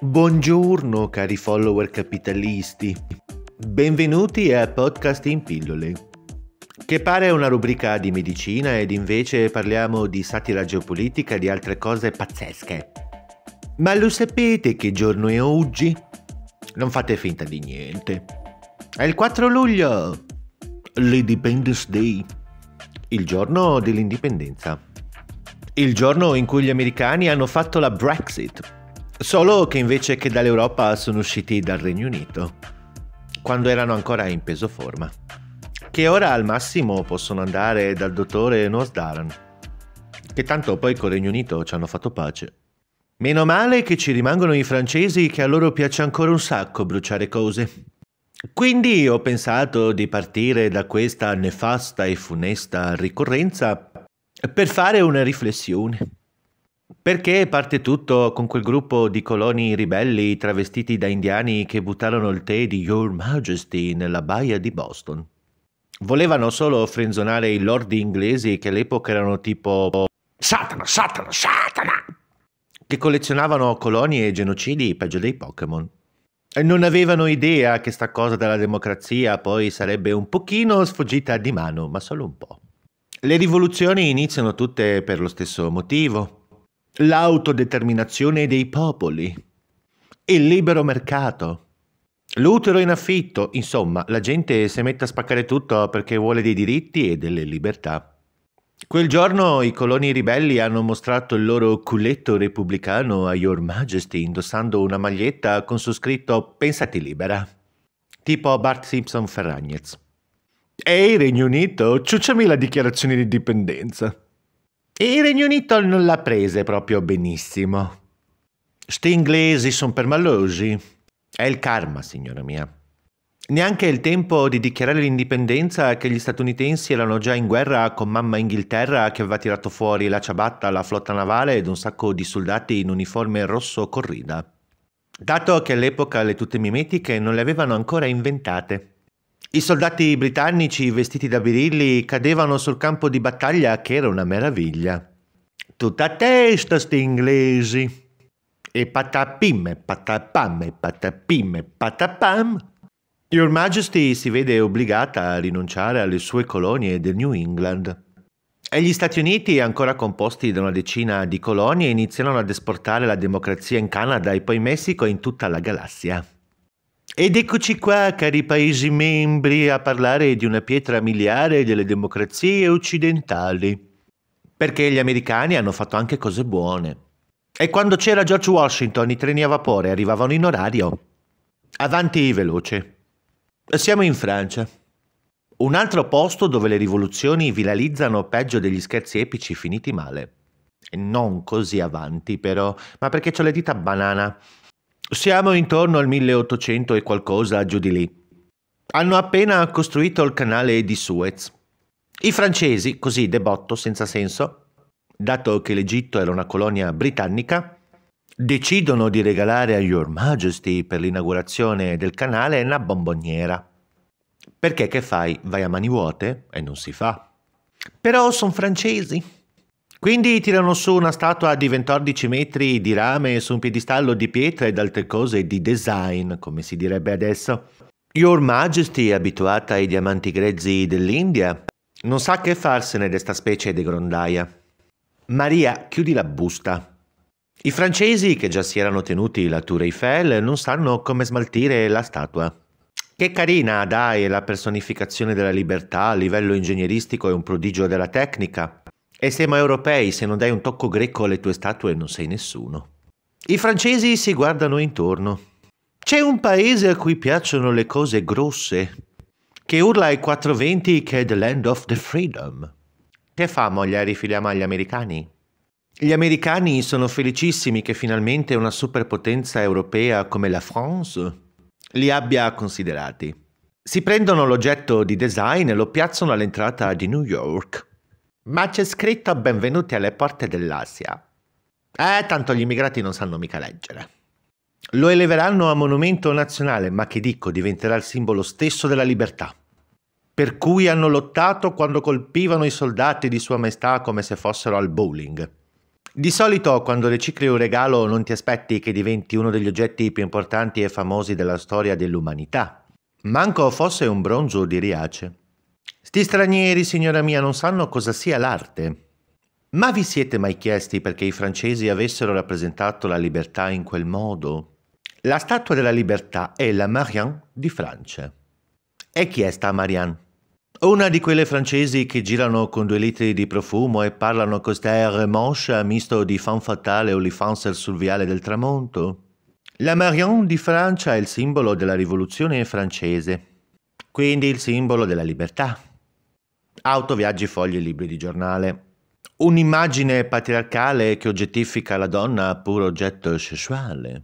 Buongiorno cari follower capitalisti, benvenuti a Podcast in pillole, che pare una rubrica di medicina ed invece parliamo di satira geopolitica e di altre cose pazzesche. Ma lo sapete che giorno è oggi? Non fate finta di niente. È il 4 luglio, l'Independence Day, il giorno dell'indipendenza. Il giorno in cui gli americani hanno fatto la Brexit Solo che invece che dall'Europa sono usciti dal Regno Unito, quando erano ancora in peso forma, che ora al massimo possono andare dal dottore Nosdaran, che tanto poi col Regno Unito ci hanno fatto pace. Meno male che ci rimangono i francesi che a loro piace ancora un sacco bruciare cose. Quindi ho pensato di partire da questa nefasta e funesta ricorrenza per fare una riflessione. Perché parte tutto con quel gruppo di coloni ribelli travestiti da indiani che buttarono il tè di Your Majesty nella baia di Boston. Volevano solo frenzonare i lordi inglesi che all'epoca erano tipo Satana, Satana, Satana! che collezionavano colonie e genocidi peggio dei Pokémon. Non avevano idea che sta cosa della democrazia poi sarebbe un pochino sfuggita di mano, ma solo un po'. Le rivoluzioni iniziano tutte per lo stesso motivo, l'autodeterminazione dei popoli, il libero mercato, l'utero in affitto, insomma, la gente si mette a spaccare tutto perché vuole dei diritti e delle libertà. Quel giorno i coloni ribelli hanno mostrato il loro culetto repubblicano a Your Majesty indossando una maglietta con su scritto Pensati libera, tipo Bart Simpson Ferragnez. Ehi, Regno Unito ciucciami la dichiarazione di indipendenza. E il Regno Unito non l'ha prese proprio benissimo. Sti inglesi sono permalosi. È il karma, signora mia. Neanche il tempo di dichiarare l'indipendenza che gli statunitensi erano già in guerra con mamma Inghilterra che aveva tirato fuori la ciabatta, la flotta navale ed un sacco di soldati in uniforme rosso corrida. Dato che all'epoca le tute mimetiche non le avevano ancora inventate. I soldati britannici vestiti da birilli cadevano sul campo di battaglia che era una meraviglia. Tutta testa sti inglesi. E patapimme, patapamme, patapimme, patapam. Your Majesty si vede obbligata a rinunciare alle sue colonie del New England. E gli Stati Uniti, ancora composti da una decina di colonie, iniziarono ad esportare la democrazia in Canada e poi in Messico e in tutta la galassia. Ed eccoci qua, cari Paesi membri, a parlare di una pietra miliare delle democrazie occidentali. Perché gli americani hanno fatto anche cose buone. E quando c'era George Washington, i treni a vapore arrivavano in orario. Avanti veloce. Siamo in Francia. Un altro posto dove le rivoluzioni viralizzano peggio degli scherzi epici finiti male. Non così avanti però, ma perché ho le dita banana. Siamo intorno al 1800 e qualcosa giù di lì. Hanno appena costruito il canale di Suez. I francesi, così debotto, senza senso, dato che l'Egitto era una colonia britannica, decidono di regalare a Your Majesty per l'inaugurazione del canale una bomboniera. Perché che fai? Vai a mani vuote? E non si fa. Però sono francesi. Quindi tirano su una statua di 14 metri di rame su un piedistallo di pietra ed altre cose di design, come si direbbe adesso. Your Majesty, abituata ai diamanti grezzi dell'India, non sa che farsene desta specie di grondaia. Maria, chiudi la busta. I francesi, che già si erano tenuti la Tour Eiffel, non sanno come smaltire la statua. Che carina, dai, la personificazione della libertà a livello ingegneristico è un prodigio della tecnica. E siamo europei, se non dai un tocco greco alle tue statue non sei nessuno. I francesi si guardano intorno. C'è un paese a cui piacciono le cose grosse, che urla ai 420 che è the land of the freedom. Che famo gli rifiliamo agli americani? Gli americani sono felicissimi che finalmente una superpotenza europea come la France li abbia considerati. Si prendono l'oggetto di design e lo piazzano all'entrata di New York ma c'è scritto benvenuti alle porte dell'Asia. Eh, tanto gli immigrati non sanno mica leggere. Lo eleveranno a monumento nazionale, ma che dico diventerà il simbolo stesso della libertà, per cui hanno lottato quando colpivano i soldati di Sua Maestà come se fossero al bowling. Di solito quando ricicli un regalo non ti aspetti che diventi uno degli oggetti più importanti e famosi della storia dell'umanità. Manco fosse un bronzo di Riace. Sti stranieri, signora mia, non sanno cosa sia l'arte. Ma vi siete mai chiesti perché i francesi avessero rappresentato la libertà in quel modo? La Statua della Libertà è la Marianne di Francia. E chi è sta Marianne? Una di quelle francesi che girano con due litri di profumo e parlano con air moscia misto di fan fatale o lifanser sul viale del tramonto? La Marianne di Francia è il simbolo della rivoluzione francese, quindi il simbolo della libertà auto, viaggi, fogli, libri di giornale. Un'immagine patriarcale che oggettifica la donna pur oggetto sessuale.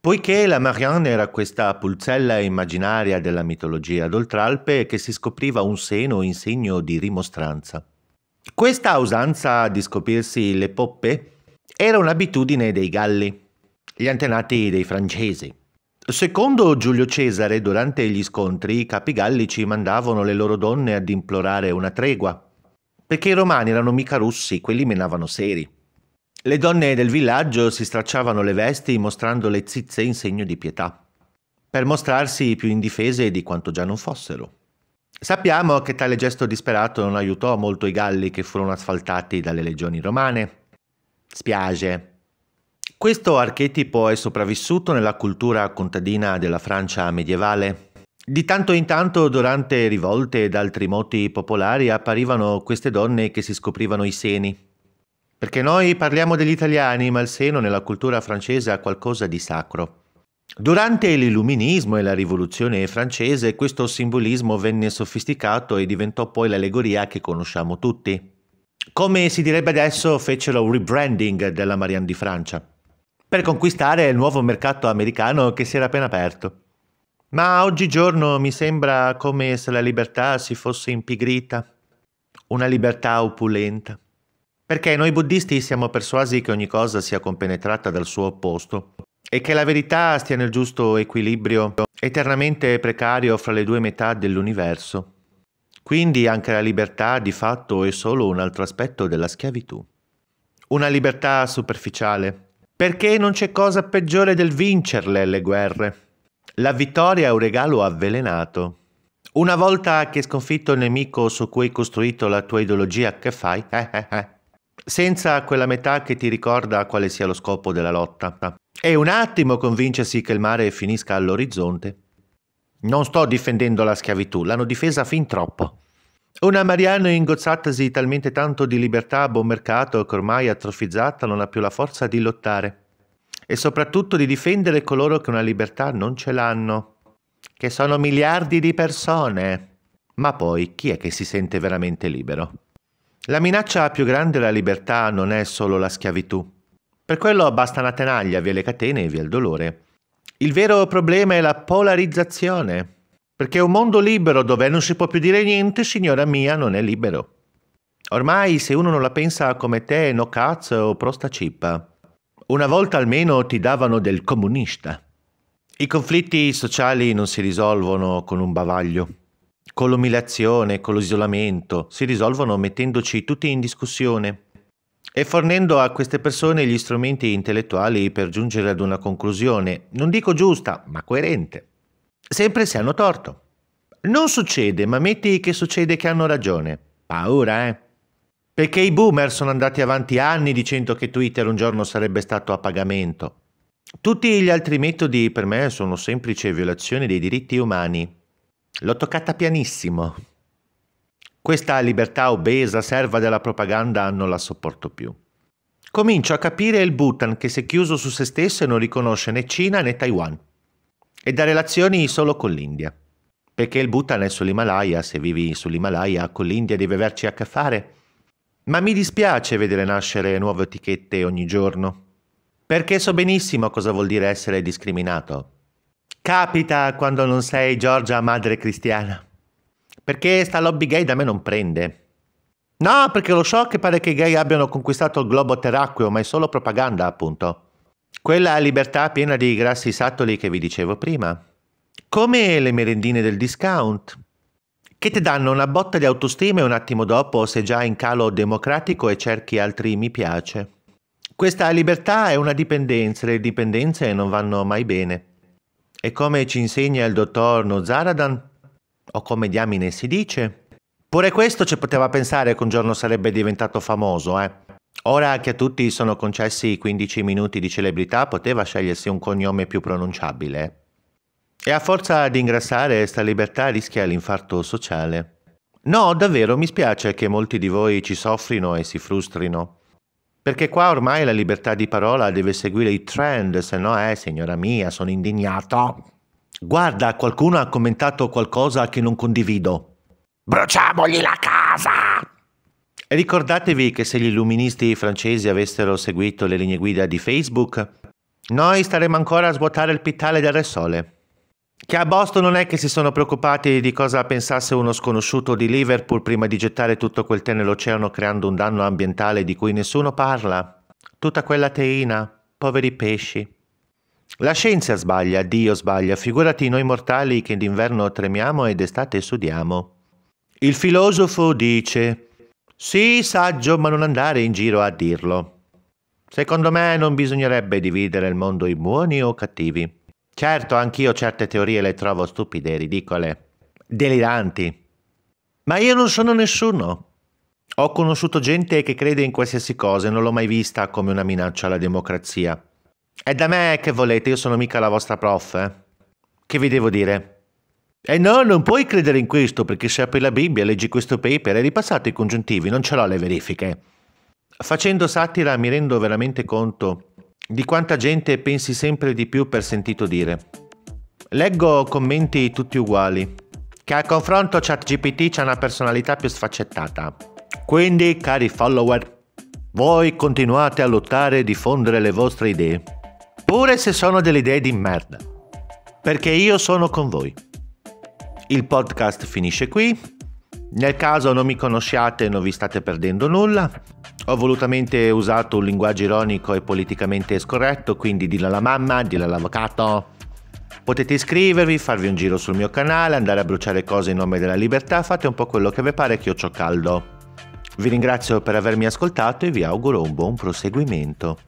Poiché la Marianne era questa pulzella immaginaria della mitologia d'Oltralpe che si scopriva un seno in segno di rimostranza. Questa usanza di scoprirsi le poppe era un'abitudine dei galli, gli antenati dei francesi. Secondo Giulio Cesare, durante gli scontri i capigallici mandavano le loro donne ad implorare una tregua, perché i romani erano mica russi, quelli menavano seri. Le donne del villaggio si stracciavano le vesti mostrando le zizze in segno di pietà, per mostrarsi più indifese di quanto già non fossero. Sappiamo che tale gesto disperato non aiutò molto i Galli che furono asfaltati dalle legioni romane. Spiace, questo archetipo è sopravvissuto nella cultura contadina della Francia medievale? Di tanto in tanto, durante rivolte ed altri moti popolari, apparivano queste donne che si scoprivano i seni. Perché noi parliamo degli italiani, ma il seno nella cultura francese ha qualcosa di sacro. Durante l'Illuminismo e la Rivoluzione francese questo simbolismo venne sofisticato e diventò poi l'allegoria che conosciamo tutti. Come si direbbe adesso, fecero un rebranding della Marianne di Francia per conquistare il nuovo mercato americano che si era appena aperto. Ma oggigiorno mi sembra come se la libertà si fosse impigrita, una libertà opulenta. Perché noi buddisti siamo persuasi che ogni cosa sia compenetrata dal suo opposto e che la verità stia nel giusto equilibrio eternamente precario fra le due metà dell'universo. Quindi anche la libertà di fatto è solo un altro aspetto della schiavitù. Una libertà superficiale, perché non c'è cosa peggiore del vincerle le guerre. La vittoria è un regalo avvelenato. Una volta che hai sconfitto il nemico su cui hai costruito la tua ideologia, che fai? Eh, eh, eh. Senza quella metà che ti ricorda quale sia lo scopo della lotta. E un attimo convincersi che il mare finisca all'orizzonte. Non sto difendendo la schiavitù, l'hanno difesa fin troppo. Una Mariano ingozzatasi talmente tanto di libertà a buon mercato che ormai atrofizzata non ha più la forza di lottare e soprattutto di difendere coloro che una libertà non ce l'hanno, che sono miliardi di persone. Ma poi chi è che si sente veramente libero? La minaccia più grande alla libertà non è solo la schiavitù. Per quello basta una tenaglia via le catene e via il dolore. Il vero problema è la polarizzazione perché un mondo libero dove non si può più dire niente, signora mia, non è libero. Ormai se uno non la pensa come te, no cazzo o prosta cippa. Una volta almeno ti davano del comunista. I conflitti sociali non si risolvono con un bavaglio, con l'umiliazione, con l'isolamento, si risolvono mettendoci tutti in discussione e fornendo a queste persone gli strumenti intellettuali per giungere ad una conclusione, non dico giusta, ma coerente sempre se hanno torto. Non succede, ma metti che succede che hanno ragione. Paura, eh? Perché i boomer sono andati avanti anni dicendo che Twitter un giorno sarebbe stato a pagamento. Tutti gli altri metodi per me sono semplice violazione dei diritti umani. L'ho toccata pianissimo. Questa libertà obesa, serva della propaganda, non la sopporto più. Comincio a capire il Bhutan che si è chiuso su se stesso e non riconosce né Cina né Taiwan e da relazioni solo con l'India. Perché il Bhutan è sull'Himalaya, se vivi sull'Himalaya con l'India devi averci a che fare. Ma mi dispiace vedere nascere nuove etichette ogni giorno, perché so benissimo cosa vuol dire essere discriminato. Capita quando non sei Giorgia madre cristiana, perché sta lobby gay da me non prende. No, perché lo shock pare che i gay abbiano conquistato il globo terracqueo, ma è solo propaganda, appunto. Quella libertà piena di grassi satoli che vi dicevo prima. Come le merendine del discount, che ti danno una botta di autostima e un attimo dopo sei già in calo democratico e cerchi altri mi piace. Questa libertà è una dipendenza, le dipendenze non vanno mai bene. E come ci insegna il dottor Nozaradan, o come diamine si dice, pure questo ci poteva pensare che un giorno sarebbe diventato famoso, eh. Ora che a tutti sono concessi 15 minuti di celebrità, poteva scegliersi un cognome più pronunciabile. E a forza di ingrassare, sta libertà rischia l'infarto sociale. No, davvero, mi spiace che molti di voi ci soffrino e si frustrino. Perché qua ormai la libertà di parola deve seguire i trend, se no, eh, signora mia, sono indignato. Guarda, qualcuno ha commentato qualcosa che non condivido. Bruciamogli la cara! E ricordatevi che se gli illuministi francesi avessero seguito le linee guida di Facebook, noi staremmo ancora a svuotare il pittale del Re Sole. Che a Boston non è che si sono preoccupati di cosa pensasse uno sconosciuto di Liverpool prima di gettare tutto quel tè nell'oceano creando un danno ambientale di cui nessuno parla. Tutta quella teina, poveri pesci. La scienza sbaglia, Dio sbaglia, figurati noi mortali che d'inverno tremiamo ed estate sudiamo. Il filosofo dice Sii saggio, ma non andare in giro a dirlo. Secondo me non bisognerebbe dividere il mondo in buoni o cattivi. Certo, anch'io certe teorie le trovo stupide, ridicole, deliranti. Ma io non sono nessuno. Ho conosciuto gente che crede in qualsiasi cosa e non l'ho mai vista come una minaccia alla democrazia. È da me che volete, io sono mica la vostra prof. Eh? Che vi devo dire? Eh no, non puoi credere in questo perché se apri la Bibbia, leggi questo paper, hai ripassato i congiuntivi, non ce l'ho le verifiche. Facendo satira mi rendo veramente conto di quanta gente pensi sempre di più per sentito dire. Leggo commenti tutti uguali, che a confronto ChatGPT c'ha una personalità più sfaccettata. Quindi, cari follower, voi continuate a lottare e diffondere le vostre idee, pure se sono delle idee di merda, perché io sono con voi. Il podcast finisce qui. Nel caso non mi conosciate non vi state perdendo nulla. Ho volutamente usato un linguaggio ironico e politicamente scorretto, quindi dillo alla mamma, dillo all'avvocato. Potete iscrivervi, farvi un giro sul mio canale, andare a bruciare cose in nome della libertà, fate un po' quello che vi pare che io ho caldo. Vi ringrazio per avermi ascoltato e vi auguro un buon proseguimento.